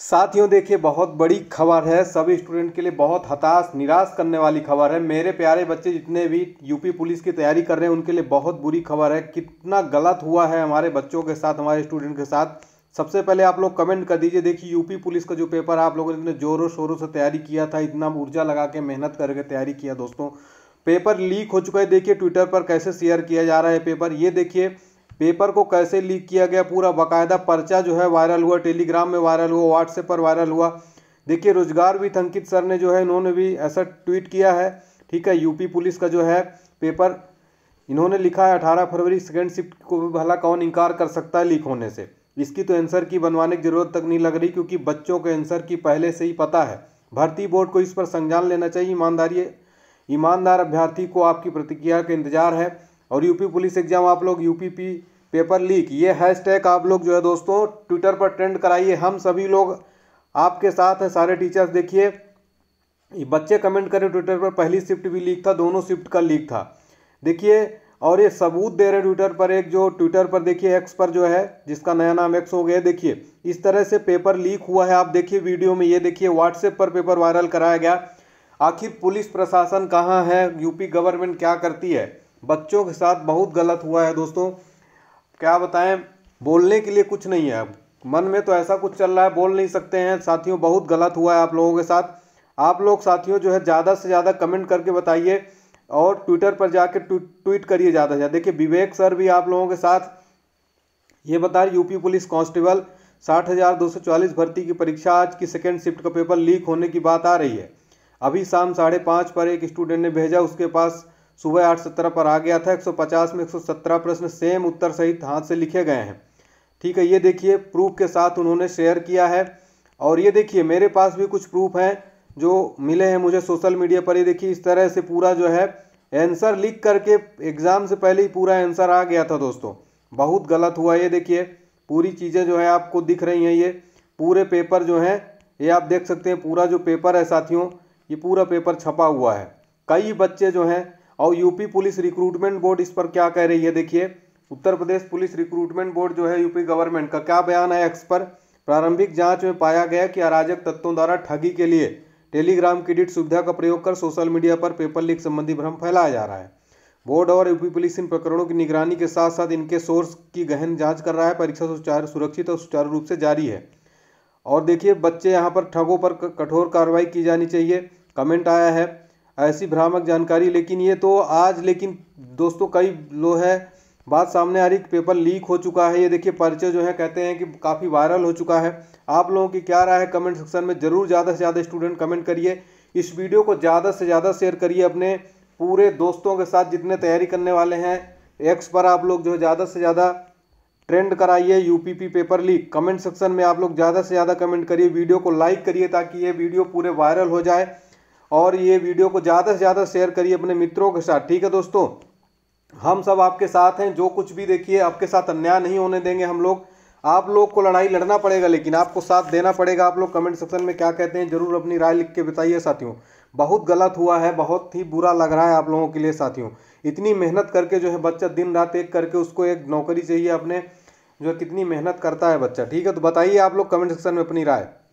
साथियों देखिए बहुत बड़ी खबर है सभी स्टूडेंट के लिए बहुत हताश निराश करने वाली खबर है मेरे प्यारे बच्चे जितने भी यूपी पुलिस की तैयारी कर रहे हैं उनके लिए बहुत बुरी खबर है कितना गलत हुआ है हमारे बच्चों के साथ हमारे स्टूडेंट के साथ सबसे पहले आप लोग कमेंट कर दीजिए देखिए यूपी पुलिस का जो पेपर आप लोगों ने इतने जोरों शोरों से तैयारी किया था इतना ऊर्जा लगा के मेहनत करके तैयारी किया दोस्तों पेपर लीक हो चुका है देखिए ट्विटर पर कैसे शेयर किया जा रहा है पेपर ये देखिए पेपर को कैसे लीक किया गया पूरा बाकायदा पर्चा जो है वायरल हुआ टेलीग्राम में वायरल हुआ व्हाट्सएप पर वायरल हुआ देखिए रोजगार भी थंकित सर ने जो है इन्होंने भी ऐसा ट्वीट किया है ठीक है यूपी पुलिस का जो है पेपर इन्होंने लिखा है अठारह फरवरी सेकेंड शिफ्ट को भी भला कौन इनकार कर सकता है लीक होने से इसकी तो आंसर की बनवाने की जरूरत तक नहीं लग रही क्योंकि बच्चों को आंसर की पहले से ही पता है भर्ती बोर्ड को इस पर संज्ञान लेना चाहिए ईमानदारी ईमानदार अभ्यर्थी को आपकी प्रतिक्रिया का इंतजार है और यूपी पुलिस एग्जाम आप लोग यूपी पी पेपर लीक ये हैशटैग आप लोग जो है दोस्तों ट्विटर पर ट्रेंड कराइए हम सभी लोग आपके साथ हैं सारे टीचर्स देखिए बच्चे कमेंट करें ट्विटर पर पहली शिफ्ट भी लीक था दोनों शिफ्ट का लीक था देखिए और ये सबूत दे रहे ट्विटर पर एक जो ट्विटर पर देखिए एक्स पर जो है जिसका नया नाम एक्स हो गया देखिए इस तरह से पेपर लीक हुआ है आप देखिए वीडियो में ये देखिए व्हाट्सएप पर पेपर वायरल कराया गया आखिर पुलिस प्रशासन कहाँ है यूपी गवर्नमेंट क्या करती है बच्चों के साथ बहुत गलत हुआ है दोस्तों क्या बताएं बोलने के लिए कुछ नहीं है अब मन में तो ऐसा कुछ चल रहा है बोल नहीं सकते हैं साथियों बहुत गलत हुआ है आप लोगों के साथ आप लोग साथियों जो है ज़्यादा से ज़्यादा कमेंट करके बताइए और ट्विटर पर जाके ट्वीट करिए ज़्यादा से ज़्यादा देखिए विवेक सर भी आप लोगों के साथ ये बता रहे यूपी पुलिस कांस्टेबल साठ हज़ार दो सौ चालीस भर्ती की परीक्षा आज की सेकेंड शिफ्ट का पेपर लीक होने की बात आ रही है अभी शाम साढ़े पाँच पर एक स्टूडेंट ने भेजा उसके पास सुबह आठ सत्रह पर आ गया था 150 में 117 प्रश्न सेम उत्तर सहित हाथ से लिखे गए हैं ठीक है ये देखिए प्रूफ के साथ उन्होंने शेयर किया है और ये देखिए मेरे पास भी कुछ प्रूफ हैं जो मिले हैं मुझे सोशल मीडिया पर ये देखिए इस तरह से पूरा जो है आंसर लिख करके एग्ज़ाम से पहले ही पूरा आंसर आ गया था दोस्तों बहुत गलत हुआ ये देखिए पूरी चीज़ें जो है आपको दिख रही हैं ये पूरे पेपर जो हैं ये आप देख सकते हैं पूरा जो पेपर है साथियों ये पूरा पेपर छपा हुआ है कई बच्चे जो हैं और यूपी पुलिस रिक्रूटमेंट बोर्ड इस पर क्या कह रही है देखिए Uttar Pradesh police recruitment board जो है यूपी गवर्नमेंट का क्या बयान है एक्स पर प्रारंभिक जांच में पाया गया कि अराजक तत्वों द्वारा ठगी के लिए टेलीग्राम क्रेडिट सुविधा का प्रयोग कर सोशल मीडिया पर पेपर लीक संबंधी भ्रम फैलाया जा रहा है बोर्ड और यूपी पुलिस इन प्रकरणों की निगरानी के साथ साथ इनके सोर्स की गहन जाँच कर रहा है परीक्षा सुचारू सुरक्षित और सुचारू रूप से जारी है और देखिए बच्चे यहाँ पर ठगों पर कठोर कार्रवाई की जानी चाहिए कमेंट आया है ऐसी भ्रामक जानकारी लेकिन ये तो आज लेकिन दोस्तों कई लो है बात सामने आ रही कि पेपर लीक हो चुका है ये देखिए पर्चे जो है कहते हैं कि काफ़ी वायरल हो चुका है आप लोगों की क्या राय है कमेंट सेक्शन में ज़रूर ज़्यादा से ज़्यादा स्टूडेंट कमेंट करिए इस वीडियो को ज़्यादा से ज़्यादा शेयर करिए अपने पूरे दोस्तों के साथ जितने तैयारी करने वाले हैं एक्स पर आप लोग जो है ज़्यादा से ज़्यादा ट्रेंड कराइए U paper leak comment section में आप लोग ज़्यादा से ज़्यादा कमेंट करिए वीडियो को लाइक करिए ताकि ये वीडियो पूरे वायरल हो जाए और ये वीडियो को ज़्यादा से ज़्यादा शेयर करिए अपने मित्रों के साथ ठीक है दोस्तों हम सब आपके साथ हैं जो कुछ भी देखिए आपके साथ अन्याय नहीं होने देंगे हम लोग आप लोग को लड़ाई लड़ना पड़ेगा लेकिन आपको साथ देना पड़ेगा आप लोग कमेंट सेक्शन में क्या कहते हैं ज़रूर अपनी राय लिख के बताइए साथियों बहुत गलत हुआ है बहुत ही बुरा लग रहा है आप लोगों के लिए साथियों इतनी मेहनत करके जो है बच्चा दिन रात एक करके उसको एक नौकरी चाहिए अपने जो कितनी मेहनत करता है बच्चा ठीक है तो बताइए आप लोग कमेंट सेक्शन में अपनी राय